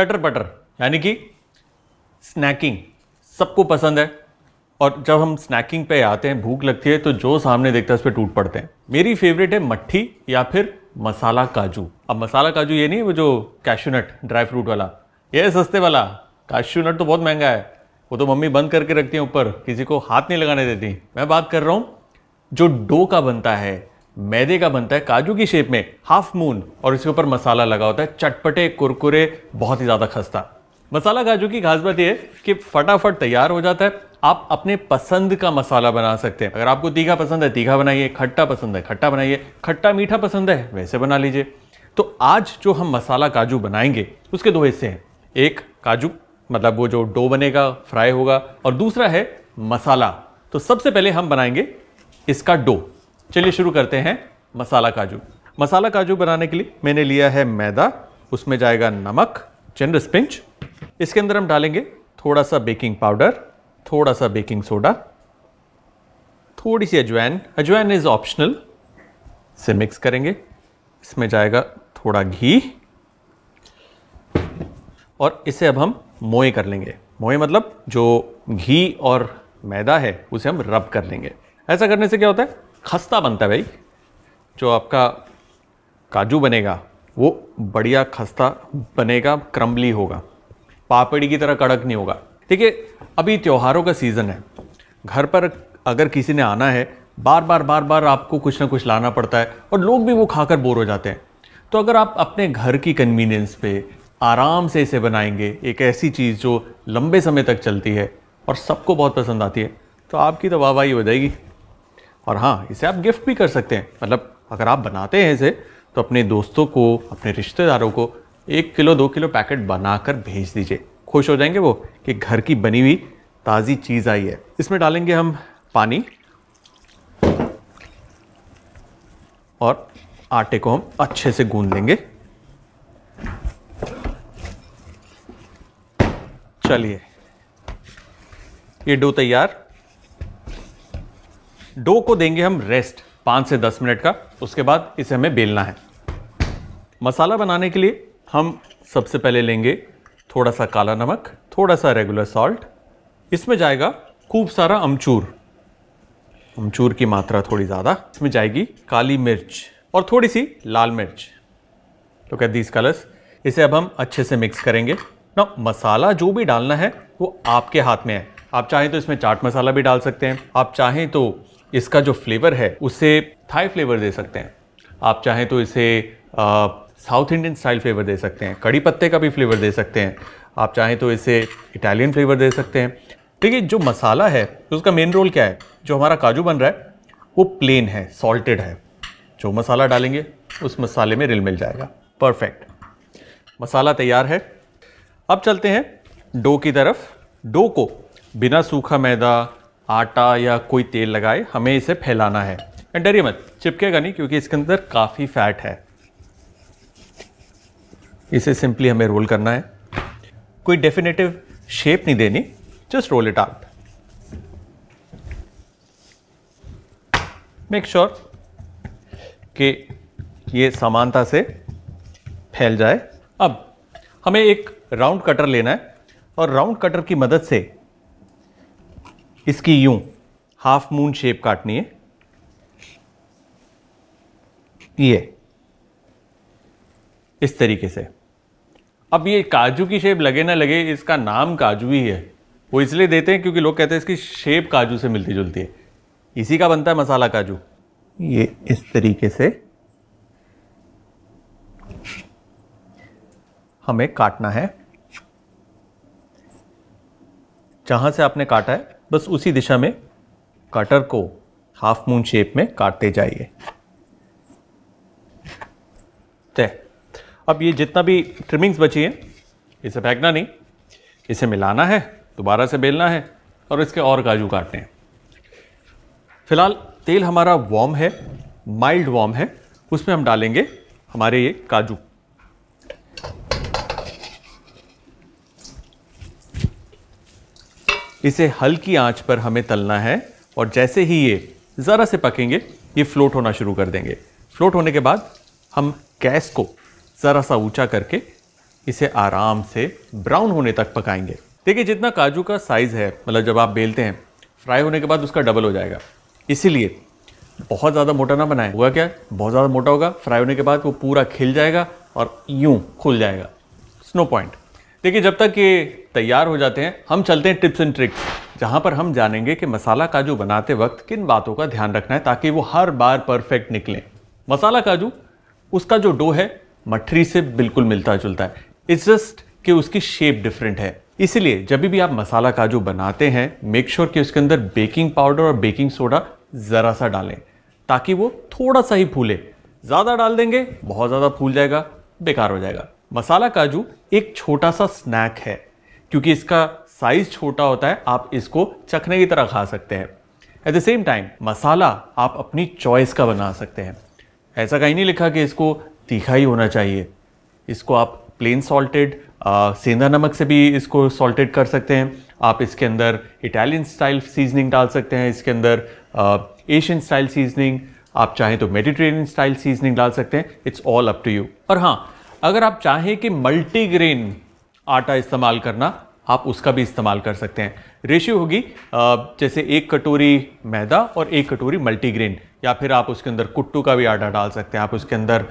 चटर पटर यानी कि स्नैकिंग सबको पसंद है और जब हम स्नैकिंग पे आते हैं भूख लगती है तो जो सामने देखता है उस पर टूट पड़ते हैं मेरी फेवरेट है मट्ठी या फिर मसाला काजू अब मसाला काजू ये नहीं वो जो कैशूनट ड्राई फ्रूट वाला ये सस्ते वाला कैशूनट तो बहुत महंगा है वो तो मम्मी बंद करके रखती हैं ऊपर किसी को हाथ नहीं लगाने देती मैं बात कर रहा हूँ जो डो का बनता है मैदे का बनता है काजू की शेप में हाफ मून और इसके ऊपर मसाला लगा होता है चटपटे कुरकुरे बहुत ही ज़्यादा खस्ता मसाला काजू की खास बात यह है कि फटाफट तैयार हो जाता है आप अपने पसंद का मसाला बना सकते हैं अगर आपको तीखा पसंद है तीखा बनाइए खट्टा पसंद है खट्टा बनाइए खट्टा मीठा पसंद है वैसे बना लीजिए तो आज जो हम मसाला काजू बनाएंगे उसके दो हिस्से हैं एक काजू मतलब वो जो डो बनेगा फ्राई होगा और दूसरा है मसाला तो सबसे पहले हम बनाएंगे इसका डो चलिए शुरू करते हैं मसाला काजू मसाला काजू बनाने के लिए मैंने लिया है मैदा उसमें जाएगा नमक चंद स्पिंच इसके अंदर हम डालेंगे थोड़ा सा बेकिंग पाउडर थोड़ा सा बेकिंग सोडा थोड़ी सी अजवैन अजवैन इज़ ऑप्शनल से मिक्स करेंगे इसमें जाएगा थोड़ा घी और इसे अब हम मोए कर लेंगे मोए मतलब जो घी और मैदा है उसे हम रब कर लेंगे ऐसा करने से क्या होता है खस्ता बनता है भाई जो आपका काजू बनेगा वो बढ़िया खस्ता बनेगा क्रम्बली होगा पापड़ी की तरह कड़क नहीं होगा देखिए अभी त्योहारों का सीज़न है घर पर अगर किसी ने आना है बार बार बार बार आपको कुछ ना कुछ लाना पड़ता है और लोग भी वो खाकर बोर हो जाते हैं तो अगर आप अपने घर की कन्वीनियंस पे आराम से इसे बनाएंगे एक ऐसी चीज़ जो लंबे समय तक चलती है और सबको बहुत पसंद आती है तो आपकी तो वाहवाही हो जाएगी और हाँ इसे आप गिफ्ट भी कर सकते हैं मतलब अगर आप बनाते हैं इसे तो अपने दोस्तों को अपने रिश्तेदारों को एक किलो दो किलो पैकेट बनाकर भेज दीजिए खुश हो जाएंगे वो कि घर की बनी हुई ताज़ी चीज़ आई है इसमें डालेंगे हम पानी और आटे को हम अच्छे से गूंद लेंगे चलिए ये डो तैयार डो को देंगे हम रेस्ट पाँच से दस मिनट का उसके बाद इसे हमें बेलना है मसाला बनाने के लिए हम सबसे पहले लेंगे थोड़ा सा काला नमक थोड़ा सा रेगुलर सॉल्ट इसमें जाएगा खूब सारा अमचूर अमचूर की मात्रा थोड़ी ज़्यादा इसमें जाएगी काली मिर्च और थोड़ी सी लाल मिर्च तो क्या दीज कलर्स इसे अब हम अच्छे से मिक्स करेंगे ना मसाला जो भी डालना है वो आपके हाथ में है आप चाहें तो इसमें चाट मसाला भी डाल सकते हैं आप चाहें तो इसका जो फ्लेवर है उसे थाई फ्लेवर दे सकते हैं आप चाहें तो इसे साउथ इंडियन स्टाइल फ्लेवर दे सकते हैं कड़ी पत्ते का भी फ्लेवर दे सकते हैं आप चाहें तो इसे इटालियन फ्लेवर दे सकते हैं देखिए जो मसाला है तो उसका मेन रोल क्या है जो हमारा काजू बन रहा है वो प्लेन है सॉल्टेड है जो मसाला डालेंगे उस मसाले में रिल मिल जाएगा परफेक्ट मसाला तैयार है अब चलते हैं डो की तरफ डो को बिना सूखा मैदा आटा या कोई तेल लगाए हमें इसे फैलाना है एंड डरिए मत चिपकेगा नहीं क्योंकि इसके अंदर काफ़ी फैट है इसे सिंपली हमें रोल करना है कोई डेफिनेटिव शेप नहीं देनी just roll it out make sure कि ये समानता से फैल जाए अब हमें एक राउंड कटर लेना है और राउंड कटर की मदद से इसकी यूं हाफ मून शेप काटनी है ये इस तरीके से अब ये काजू की शेप लगे ना लगे इसका नाम काजू ही है वो इसलिए देते हैं क्योंकि लोग कहते हैं इसकी शेप काजू से मिलती जुलती है इसी का बनता है मसाला काजू ये इस तरीके से हमें काटना है जहां से आपने काटा है बस उसी दिशा में कटर को हाफ मून शेप में काटते जाइए तय अब ये जितना भी ट्रिमिंग्स बची है इसे फेंकना नहीं इसे मिलाना है दोबारा से बेलना है और इसके और काजू काटने हैं फिलहाल तेल हमारा वार्म है माइल्ड वार्म है उसमें हम डालेंगे हमारे ये काजू इसे हल्की आंच पर हमें तलना है और जैसे ही ये ज़रा से पकेंगे ये फ्लोट होना शुरू कर देंगे फ्लोट होने के बाद हम गैस को ज़रा सा ऊंचा करके इसे आराम से ब्राउन होने तक पकाएंगे देखिए जितना काजू का साइज़ है मतलब जब आप बेलते हैं फ्राई होने के बाद उसका डबल हो जाएगा इसीलिए बहुत ज़्यादा मोटा ना बनाएं हुआ क्या बहुत ज़्यादा मोटा होगा फ्राई होने के बाद वो पूरा खिल जाएगा और यूँ खुल जाएगा स्नो पॉइंट देखिए जब तक ये तैयार हो जाते हैं हम चलते हैं टिप्स एंड ट्रिक्स जहाँ पर हम जानेंगे कि मसाला काजू बनाते वक्त किन बातों का ध्यान रखना है ताकि वो हर बार परफेक्ट निकलें मसाला काजू उसका जो डो है मठरी से बिल्कुल मिलता जुलता है इट्स जस्ट कि उसकी शेप डिफरेंट है इसीलिए जब भी आप मसाला काजू बनाते हैं मेक श्योर sure कि उसके अंदर बेकिंग पाउडर और बेकिंग सोडा ज़रा सा डालें ताकि वो थोड़ा सा ही फूले ज़्यादा डाल देंगे बहुत ज़्यादा फूल जाएगा बेकार हो जाएगा मसाला काजू एक छोटा सा स्नैक है क्योंकि इसका साइज छोटा होता है आप इसको चखने की तरह खा सकते हैं at the same time masala आप अपनी चॉइस का बना सकते हैं ऐसा कहीं नहीं लिखा कि इसको तीखा ही होना चाहिए इसको आप प्लेन सॉल्टेड सेंधा नमक से भी इसको सॉल्टेड कर सकते हैं आप इसके अंदर इटालियन स्टाइल सीजनिंग डाल सकते हैं इसके अंदर एशियन स्टाइल सीजनिंग आप चाहें तो मेडिटेरेनियन स्टाइल सीजनिंग डाल सकते हैं it's all up to you और हाँ अगर आप चाहें कि मल्टीग्रेन आटा इस्तेमाल करना आप उसका भी इस्तेमाल कर सकते हैं रेशियो होगी जैसे एक कटोरी मैदा और एक कटोरी मल्टीग्रेन या फिर आप उसके अंदर कुट्टू का भी आटा डाल सकते हैं आप उसके अंदर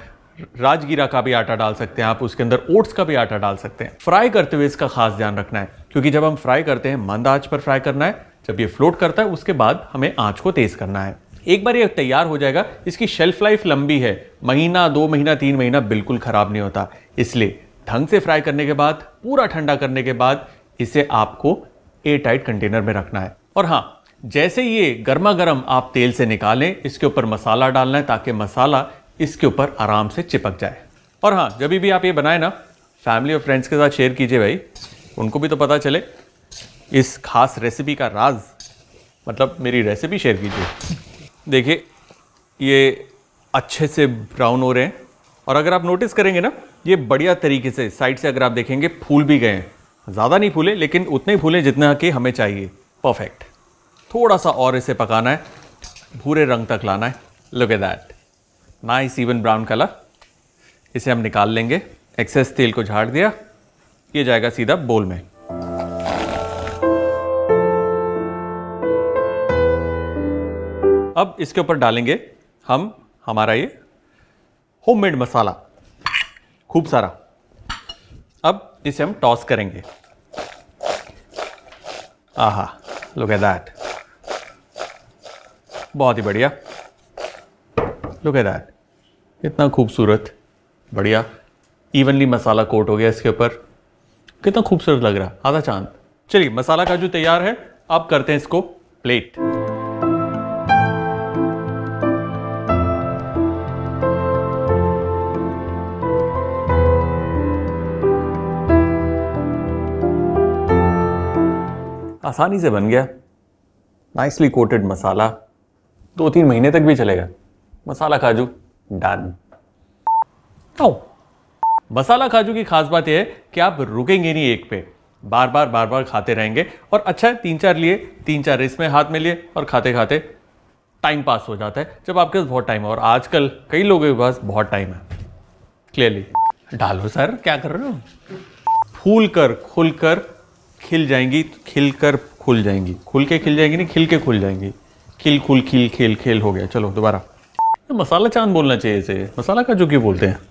राजगीरा का भी आटा डाल सकते हैं आप उसके अंदर ओट्स का भी आटा डाल सकते हैं फ्राई करते हुए इसका खास ध्यान रखना है क्योंकि जब हम फ्राई करते हैं मंद आँच पर फ्राई करना है जब ये फ्लोट करता है उसके बाद हमें आँच को तेज करना है एक बार ये तैयार हो जाएगा इसकी शेल्फ लाइफ लंबी है महीना दो महीना तीन महीना बिल्कुल ख़राब नहीं होता इसलिए ढंग से फ्राई करने के बाद पूरा ठंडा करने के बाद इसे आपको एयर टाइट कंटेनर में रखना है और हाँ जैसे ये गर्मा गर्म आप तेल से निकालें इसके ऊपर मसाला डालना है ताकि मसाला इसके ऊपर आराम से चिपक जाए और हाँ जब भी आप ये बनाए ना फैमिली और फ्रेंड्स के साथ शेयर कीजिए भाई उनको भी तो पता चले इस खास रेसिपी का राज मतलब मेरी रेसिपी शेयर कीजिए देखिए ये अच्छे से ब्राउन हो रहे हैं और अगर आप नोटिस करेंगे ना ये बढ़िया तरीके से साइड से अगर आप देखेंगे फूल भी गए हैं ज़्यादा नहीं फूले लेकिन उतने ही फूले जितना कि हमें चाहिए परफेक्ट थोड़ा सा और इसे पकाना है भूरे रंग तक लाना है look at that nice even brown colour इसे हम निकाल लेंगे एक्सेस तेल को झाड़ दिया ये जाएगा सीधा बोल में अब इसके ऊपर डालेंगे हम हमारा ये होममेड मसाला खूब सारा अब इसे हम टॉस करेंगे आहा लुक एट दैट बहुत ही बढ़िया लुक एट दैट कितना खूबसूरत बढ़िया इवनली मसाला कोट हो गया इसके ऊपर कितना खूबसूरत लग रहा आधा चांद चलिए मसाला काजू तैयार है अब करते हैं इसको प्लेट आसानी से बन गया नाइसली कोटेड मसाला दो तीन महीने तक भी चलेगा मसाला काजू डन ओ मसाला काजू की खास बात यह है कि आप रुकेंगे नहीं एक पे बार बार बार बार खाते रहेंगे और अच्छा है तीन चार लिए तीन चार इसमें हाथ में लिए और खाते खाते टाइम पास हो जाता है जब आपके पास बहुत टाइम है और आजकल कई लोगों के पास बहुत टाइम है क्लियरली डालो सर क्या कर रहे हो फूल कर खुल कर खिल जाएंगी तो खिल कर खुल जाएंगी खुल के खिल जाएंगी नहीं खिल के खुल जाएंगी खिल खुल खिल खेल खेल हो गया चलो दोबारा मसाला चांद बोलना चाहिए इसे मसाला का जो कि बोलते हैं